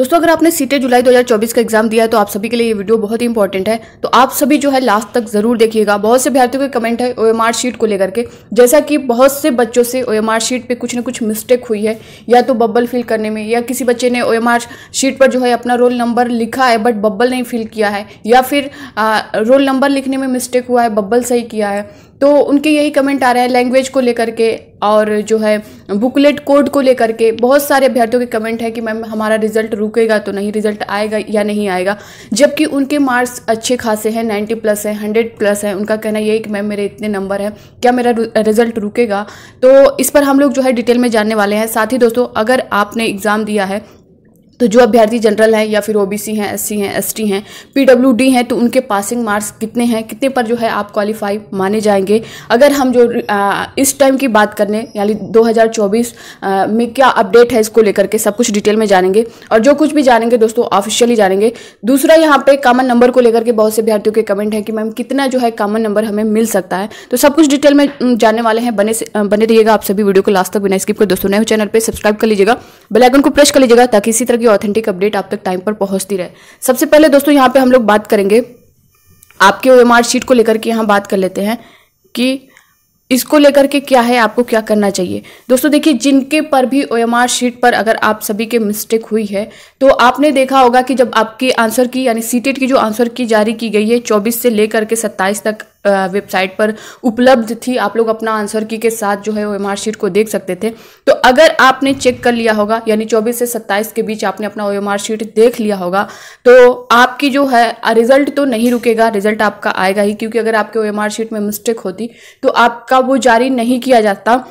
दोस्तों अगर आपने सीटे e जुलाई 2024 का एग्जाम दिया है तो आप सभी के लिए ये वीडियो बहुत ही इंपॉर्टेंट है तो आप सभी जो है लास्ट तक जरूर देखिएगा बहुत से अभ्यर्थियों के कमेंट है ओ शीट को लेकर के जैसा कि बहुत से बच्चों से ओ शीट पर कुछ ना कुछ मिस्टेक हुई है या तो बब्बल फिल करने में या किसी बच्चे ने ओ शीट पर जो है अपना रोल नंबर लिखा है बट बब्बल नहीं फिल किया है या फिर रोल नंबर लिखने में मिस्टेक हुआ है बब्बल सही किया है तो उनके यही कमेंट आ रहे हैं लैंग्वेज को लेकर के और जो है बुकलेट कोड को लेकर के बहुत सारे अभ्यर्थियों के कमेंट है कि मैम हमारा रिजल्ट रुकेगा तो नहीं रिजल्ट आएगा या नहीं आएगा जबकि उनके मार्क्स अच्छे खासे हैं 90 प्लस हैं 100 प्लस हैं उनका कहना यही कि मैम मेरे इतने नंबर हैं क्या मेरा रिजल्ट रुकेगा तो इस पर हम लोग जो है डिटेल में जानने वाले हैं साथ ही दोस्तों अगर आपने एग्ज़ाम दिया है तो जो अभ्यर्थी जनरल हैं या फिर ओबीसी हैं एससी हैं एसटी हैं पीडब्ल्यूडी हैं तो उनके पासिंग मार्क्स कितने हैं कितने पर जो है आप क्वालिफाई माने जाएंगे अगर हम जो आ, इस टाइम की बात करने यानी 2024 आ, में क्या अपडेट है इसको लेकर के सब कुछ डिटेल में जानेंगे और जो कुछ भी जानेंगे दोस्तों ऑफिशियली जानेंगे दूसरा यहाँ पे कॉमन नंबर को लेकर के बहुत से अभ्यर्थियों के कमेंट है कि मैम कितना जो है कॉमन नंबर हमें मिल सकता है तो सब कुछ डिटेल में जाने वाले हैं बने बने रहिएगा आप सभी वीडियो को लास्ट तक बिना स्किप कर दोस्तों नए चैनल पर सब्सक्राइब कर लीजिएगा बेलाइकन को प्रेस कर लीजिएगा ताकि इसी तरह की ऑथेंटिक अपडेट आप तक टाइम पर पहुंचती रहे सबसे पहले दोस्तों यहाँ पे हम लोग बात करेंगे आपके ओ शीट को लेकर के यहाँ बात कर लेते हैं कि इसको लेकर के क्या है आपको क्या करना चाहिए दोस्तों देखिए जिनके पर भी ओ शीट पर अगर आप सभी के मिस्टेक हुई है तो आपने देखा होगा कि जब आपके आंसर की यानी सीटेट की जो आंसर की जारी की गई है 24 से लेकर के 27 तक वेबसाइट पर उपलब्ध थी आप लोग अपना आंसर की के साथ जो है वो एम शीट को देख सकते थे तो अगर आपने चेक कर लिया होगा यानी 24 से 27 के बीच आपने अपना एम शीट देख लिया होगा तो आपकी जो है रिजल्ट तो नहीं रुकेगा रिजल्ट आपका आएगा ही क्योंकि अगर आपके ओ शीट में मिस्टेक होती तो आपका वो जारी नहीं किया जाता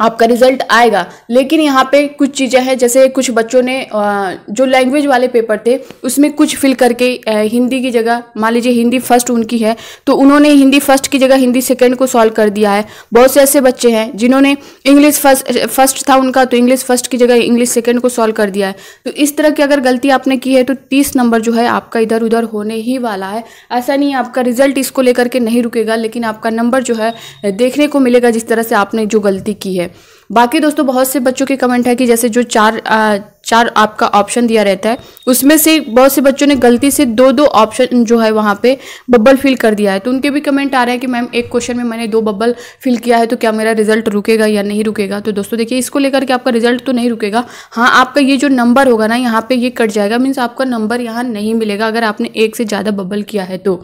आपका रिजल्ट आएगा लेकिन यहाँ पे कुछ चीज़ें हैं जैसे कुछ बच्चों ने जो लैंग्वेज वाले पेपर थे उसमें कुछ फिल करके हिंदी की जगह मान लीजिए हिंदी फर्स्ट उनकी है तो उन्होंने हिंदी फर्स्ट की जगह हिंदी सेकंड को सॉल्व कर दिया है बहुत से ऐसे बच्चे हैं जिन्होंने इंग्लिश फर्स्ट फर्स्ट था उनका तो इंग्लिश फर्स्ट की जगह इंग्लिश सेकेंड को सॉल्व कर दिया है तो इस तरह की अगर गलती आपने की है तो तीस नंबर जो है आपका इधर उधर होने ही वाला है ऐसा नहीं आपका रिजल्ट इसको लेकर के नहीं रुकेगा लेकिन आपका नंबर जो है देखने को मिलेगा जिस तरह से आपने जो गलती की है है बाकी दोस्तों बहुत से बच्चों के कमेंट है कि जैसे जो चार आ, चार आपका ऑप्शन दिया रहता है उसमें से बहुत से बच्चों ने गलती से दो दो ऑप्शन जो है वहाँ पे बबल फिल कर दिया है तो उनके भी कमेंट आ रहे हैं कि मैम एक क्वेश्चन में मैंने दो बबल फिल किया है तो क्या मेरा रिजल्ट रुकेगा या नहीं रुकेगा तो दोस्तों देखिए इसको लेकर के आपका रिजल्ट तो नहीं रुकेगा हाँ आपका ये जो नंबर होगा ना यहाँ पर ये कट जाएगा मीन्स आपका नंबर यहाँ नहीं मिलेगा अगर आपने एक से ज़्यादा बबल किया है तो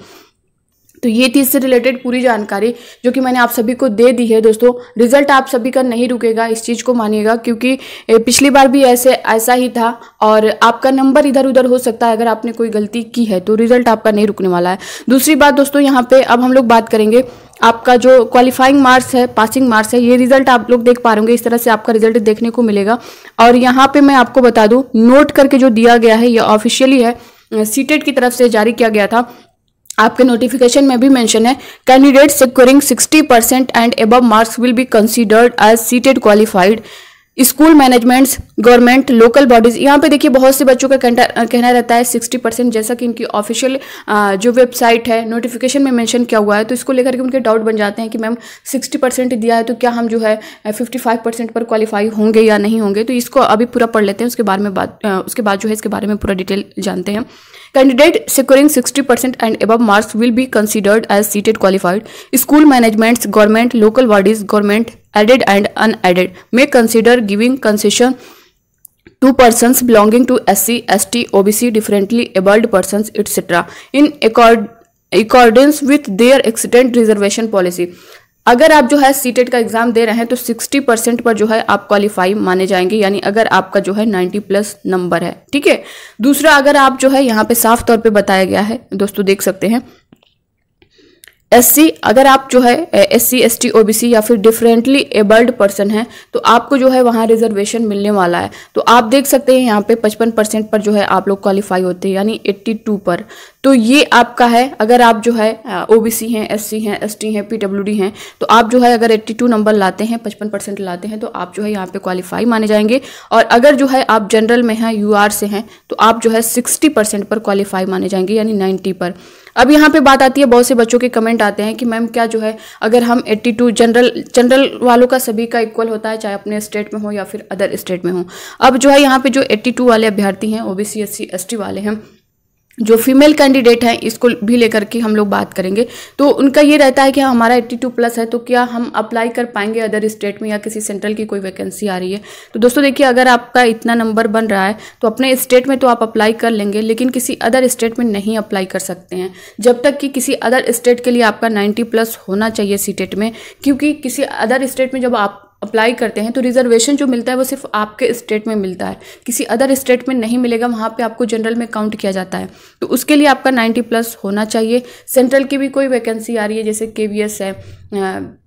तो ये थी इससे रिलेटेड पूरी जानकारी जो कि मैंने आप सभी को दे दी है दोस्तों रिजल्ट आप सभी का नहीं रुकेगा इस चीज़ को मानिएगा क्योंकि पिछली बार भी ऐसे ऐसा ही था और आपका नंबर इधर उधर हो सकता है अगर आपने कोई गलती की है तो रिजल्ट आपका नहीं रुकने वाला है दूसरी बात दोस्तों यहाँ पे अब हम लोग बात करेंगे आपका जो क्वालिफाइंग मार्क्स है पासिंग मार्क्स है ये रिजल्ट आप लोग देख पा रहे इस तरह से आपका रिजल्ट देखने को मिलेगा और यहाँ पर मैं आपको बता दूँ नोट करके जो दिया गया है यह ऑफिशियली है सीटेट की तरफ से जारी किया गया था आपके नोटिफिकेशन में भी मेंशन है candidate securing 60 percent and above marks will be considered as CTET qualified school managements government local bodies यहाँ पे देखिए बहुत से बच्चों का कहना रहता है सिक्सटी परसेंट जैसा कि इनकी ऑफिशियल जो वेबसाइट है नोटिफिकेशन में मेंशन किया हुआ है तो इसको लेकर के उनके डाउट बन जाते हैं कि मैम सिक्सटी परसेंट दिया है तो क्या हम जो है फिफ्टी फाइव परसेंट पर क्वालिफाई होंगे या नहीं होंगे तो इसको अभी पूरा पढ़ लेते हैं उसके बारे में बात उसके बाद जो है इसके बारे में पूरा डिटेल जानते हैं candidate securing sixty percent and above marks will be considered as CTET qualified school managements government local bodies government aided and unaided may consider giving concession to person belonging to S C S T O differently abled person etcetera in according with their accident reservation policy अगर आप जो है CTET e का exam दे रहे हैं तो sixty percent पर जो है आप क्वालिफाई माने जाएंगे यानी अगर आपका जो है नाइन्टी प्लस नंबर है ठीक है दूसरा अगर आप जो है यहाँ पे साफ तौर पर बताया गया है दोस्तों देख सकते हैं एससी अगर आप जो है S C S T O B C या फिर डिफरेंटली एबल्ड पर्सन है तो आपको जो है वहाँ रिजर्वेशन मिलने वाला है तो आप देख सकते हैं यहाँ पे 55 परसेंट पर जो है आप लोग क्वालिफाई होते हैं यानी 82 पर तो ये आपका है अगर आप जो है ओ बी सी हैं एस सी हैं एस टी हैं पी डब्ल्यू डी हैं तो आप जो है अगर 82 नंबर लाते हैं 55 परसेंट लाते हैं तो आप जो है यहाँ पे क्वालिफाई माने जाएंगे और अगर जो है आप जनरल में हैं यू आर से हैं तो आप जो है सिक्सटी परसेंट पर क्वालिफाई माने जाएंगे यानी नाइन्टी पर अब यहाँ पे बात आती है बहुत से बच्चों के कमेंट स्टूडेंट आते हैं कि मैम क्या जो है अगर हम 82 जनरल जनरल वालों का सभी का इक्वल होता है चाहे अपने स्टेट में हो या फिर अदर स्टेट में हो अब जो है यहाँ पे जो 82 वाले अभ्यर्थी हैं ओबीसी एस टी वाले हैं जो फीमेल कैंडिडेट हैं इसको भी लेकर के हम लोग बात करेंगे तो उनका ये रहता है कि हाँ, हमारा 82 प्लस है तो क्या हम अप्लाई कर पाएंगे अदर स्टेट में या किसी सेंट्रल की कोई वैकेंसी आ रही है तो दोस्तों देखिए अगर आपका इतना नंबर बन रहा है तो अपने स्टेट में तो आप अप्लाई कर लेंगे लेकिन किसी अदर स्टेट में नहीं अप्लाई कर सकते हैं जब तक कि किसी अदर स्टेट के लिए आपका नाइन्टी प्लस होना चाहिए सी में क्योंकि किसी अदर स्टेट में जब आप अप्लाई करते हैं तो रिजर्वेशन जो मिलता है वो सिर्फ आपके स्टेट में मिलता है किसी अदर स्टेट में नहीं मिलेगा वहाँ पे आपको जनरल में काउंट किया जाता है तो उसके लिए आपका 90 प्लस होना चाहिए सेंट्रल की भी कोई वैकेंसी आ रही है जैसे के है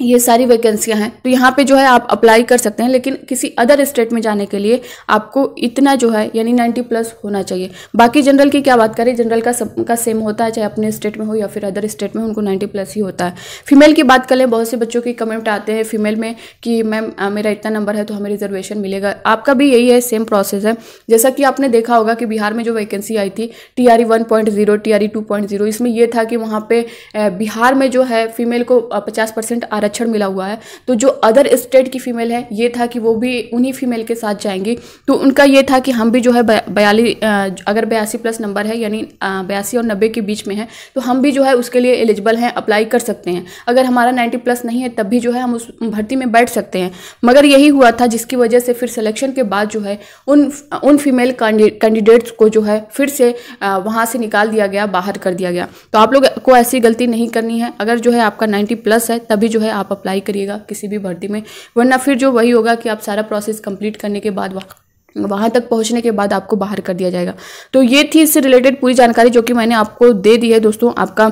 ये सारी वैकेंसियां हैं तो यहाँ पे जो है आप अप्लाई कर सकते हैं लेकिन किसी अदर स्टेट में जाने के लिए आपको इतना जो है यानी 90 प्लस होना चाहिए बाकी जनरल की क्या बात करें जनरल का सब का सेम होता है चाहे अपने स्टेट में हो या फिर अदर स्टेट में उनको 90 प्लस ही होता है फीमेल की बात करें बहुत से बच्चों के कमेंट आते हैं फीमेल में कि मैम मेरा इतना नंबर है तो हमें रिजर्वेशन मिलेगा आपका भी यही है सेम प्रोसेस है जैसा कि आपने देखा होगा कि बिहार में जो वैकेंसी आई थी टी आर ई इसमें यह था कि वहाँ पर बिहार में जो है फीमेल को पचास परसेंट आरक्षण मिला हुआ है तो जो अदर स्टेट की फीमेल है ये था कि वो भी उन्हीं फीमेल के साथ जाएंगी तो उनका ये था कि हम भी जो है बयाली अगर बयासी प्लस नंबर है यानी बयासी और नब्बे के बीच में है तो हम भी जो है उसके लिए एलिजिबल हैं अप्लाई कर सकते हैं अगर हमारा नाइन्टी प्लस नहीं है तब भी जो है हम उस भर्ती में बैठ सकते हैं मगर यही हुआ था जिसकी वजह से फिर सिलेक्शन के बाद जो है उन उन फीमेल कैंडिडेट्स को जो है फिर से वहाँ से निकाल दिया गया बाहर कर दिया गया तो आप लोग को ऐसी गलती नहीं करनी है अगर जो है आपका नाइन्टी प्लस है तभी जो है आप अप्लाई करिएगा किसी भी भर्ती में वरना फिर जो वही होगा कि आप सारा प्रोसेस कंप्लीट करने के बाद वहाँ तक पहुँचने के बाद आपको बाहर कर दिया जाएगा तो ये थी इससे रिलेटेड पूरी जानकारी जो कि मैंने आपको दे दी है दोस्तों आपका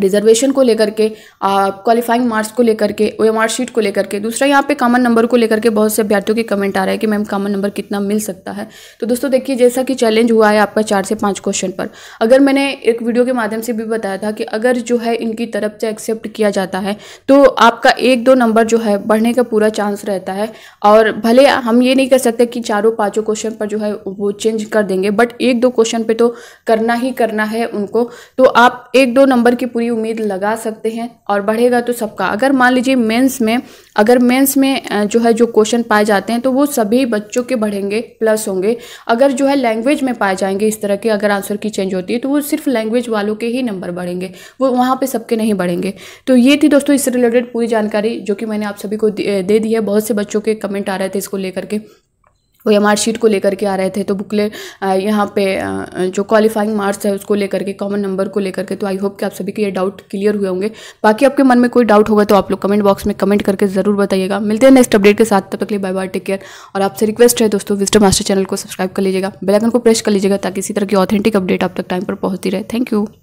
रिजर्वेशन को लेकर के क्वालिफाइंग मार्क्स को लेकर के ओ मार्कशीट को लेकर के दूसरा यहाँ पे कॉमन नंबर को लेकर के बहुत से अभ्यर्थियों के कमेंट आ रहा है कि मैम कॉमन नंबर कितना मिल सकता है तो दोस्तों देखिए जैसा कि चैलेंज हुआ है आपका चार से पाँच क्वेश्चन पर अगर मैंने एक वीडियो के माध्यम से भी बताया था कि अगर जो है इनकी तरफ से एक्सेप्ट किया जाता है तो आपका एक दो नंबर जो है बढ़ने का पूरा चांस रहता है और भले हम ये नहीं कर सकते कि चारों पाँचों क्वेश्चन पर जो है वो चेंज कर देंगे बट एक दो क्वेश्चन पर तो करना ही करना है उनको तो आप एक दो नंबर की पूरी पूरी उम्मीद लगा सकते हैं और बढ़ेगा तो सबका अगर मान लीजिए मेंस में अगर मेंस में जो है जो क्वेश्चन पाए जाते हैं तो वो सभी बच्चों के बढ़ेंगे प्लस होंगे अगर जो है लैंग्वेज में पाए जाएंगे इस तरह के अगर आंसर की चेंज होती है तो वो सिर्फ लैंग्वेज वालों के ही नंबर बढ़ेंगे वो वहाँ पर सबके नहीं बढ़ेंगे तो ये थी दोस्तों इससे रिलेटेड पूरी जानकारी जो कि मैंने आप सभी को दे दी है बहुत से बच्चों के कमेंट आ रहे थे इसको लेकर के वो या मार्कशीट को लेकर के आ रहे थे तो बुकले यहाँ पे जो क्वालिफाइंग मार्क्स है उसको लेकर के कॉमन नंबर को लेकर के तो आई होप कि आप सभी के ये डाउट क्लियर हुए होंगे बाकी आपके मन में कोई डाउट होगा तो आप लोग कमेंट बॉक्स में कमेंट करके ज़रूर बताइएगा मिलते हैं नेक्स्ट अपडेट के साथ तब तक लिए बाय बाय टेक केयर और आपसे रिक्वेस्ट है दोस्तों विस्टर मास्टर चैनल को सब्सक्राइब कर लीजिएगा बेलाइकन को प्रेस कर लीजिएगा ताकि इसी तरह की ऑथेंटिक अपडेट आप तक टाइम पर पहुँचती रहे थैंक यू